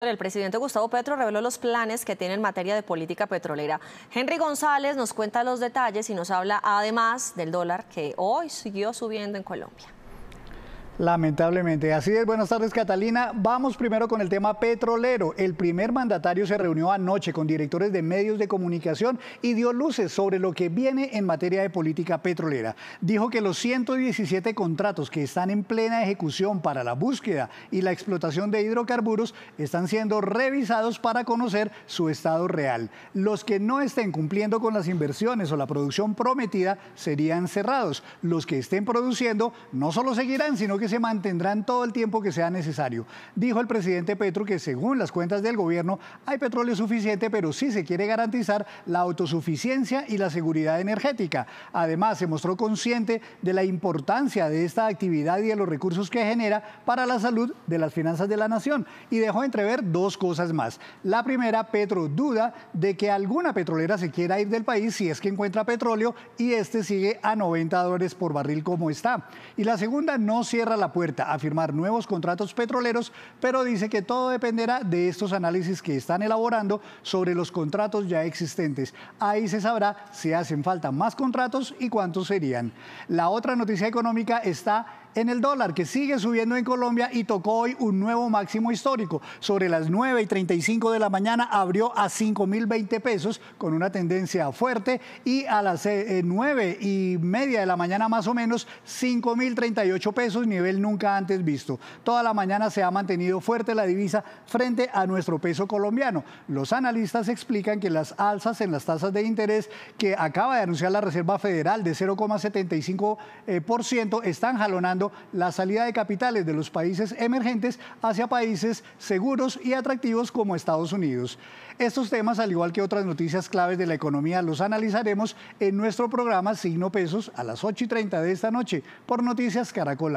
El presidente Gustavo Petro reveló los planes que tiene en materia de política petrolera. Henry González nos cuenta los detalles y nos habla además del dólar que hoy siguió subiendo en Colombia. Lamentablemente. Así es, buenas tardes Catalina. Vamos primero con el tema petrolero. El primer mandatario se reunió anoche con directores de medios de comunicación y dio luces sobre lo que viene en materia de política petrolera. Dijo que los 117 contratos que están en plena ejecución para la búsqueda y la explotación de hidrocarburos están siendo revisados para conocer su estado real. Los que no estén cumpliendo con las inversiones o la producción prometida serían cerrados. Los que estén produciendo no solo seguirán, sino que se mantendrán todo el tiempo que sea necesario. Dijo el presidente Petro que según las cuentas del gobierno hay petróleo suficiente, pero sí se quiere garantizar la autosuficiencia y la seguridad energética. Además, se mostró consciente de la importancia de esta actividad y de los recursos que genera para la salud de las finanzas de la nación y dejó entrever dos cosas más. La primera, Petro duda de que alguna petrolera se quiera ir del país si es que encuentra petróleo y este sigue a 90 dólares por barril como está. Y la segunda, no cierra la puerta a firmar nuevos contratos petroleros, pero dice que todo dependerá de estos análisis que están elaborando sobre los contratos ya existentes. Ahí se sabrá si hacen falta más contratos y cuántos serían. La otra noticia económica está en el dólar, que sigue subiendo en Colombia y tocó hoy un nuevo máximo histórico. Sobre las 9 y 35 de la mañana abrió a 5.020 pesos con una tendencia fuerte y a las 9 eh, eh, y media de la mañana más o menos 5.038 pesos, nivel nunca antes visto. Toda la mañana se ha mantenido fuerte la divisa frente a nuestro peso colombiano. Los analistas explican que las alzas en las tasas de interés que acaba de anunciar la Reserva Federal de 0,75% eh, están jalonando la salida de capitales de los países emergentes hacia países seguros y atractivos como Estados Unidos. Estos temas, al igual que otras noticias claves de la economía, los analizaremos en nuestro programa Signo Pesos a las 8 y 30 de esta noche por Noticias Caracol